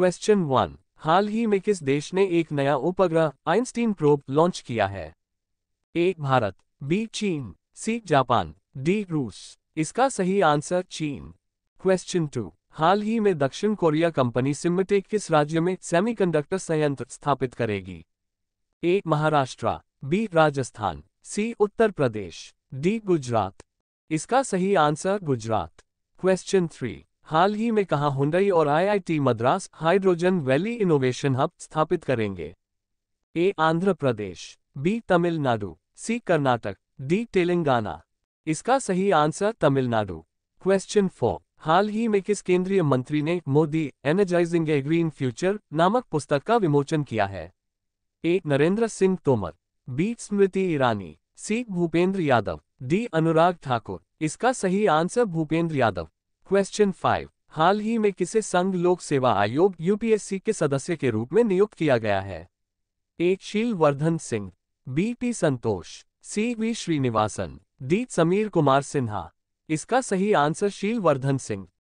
question one हाल ही में किस देश ने एक नया उपग्रह आइंस्टीन प्रोब लॉन्च किया है ए भारत बी चीन सी जापान डी रूस इसका सही आंसर चीन क्वेश्चन टू हाल ही में दक्षिण कोरिया कंपनी सिमटेक किस राज्य में सेमीकंडक्टर संयंत्र स्थापित करेगी A Maharashtra B Rajasthan C Uttar Pradesh D Gujarat इसका सही आंसर गुजरात क्वेश्चन थ्री हाल ही में कहा हुंडई और IIT Madras hydrogen valley innovation hub स्थापित करेंगे A Andhra Pradesh B Tamil Nadu C Karnataka D Telangana इसका सही आंसर तमिलनाडु क्वेश्चन फोर हाल ही में किस केंद्रीय मंत्री ने Modi energising a green future नामक पुस्तक का विमोचन किया है A Narendra Singh Tomar B Smriti Irani C Bhupender Yadav D Anurag Thakur इसका सही answer Bhupender Yadav question five हाल ही में किसे संघ लोक सेवा आयोग यूपीएससी के सदस्य के रूप में नियुक्त किया गया है A Sheel Vardhan Singh B P Santosh C V Srinivasan D Sameer Kumar Sinha इसका सही आंसर शील वर्धन सिंह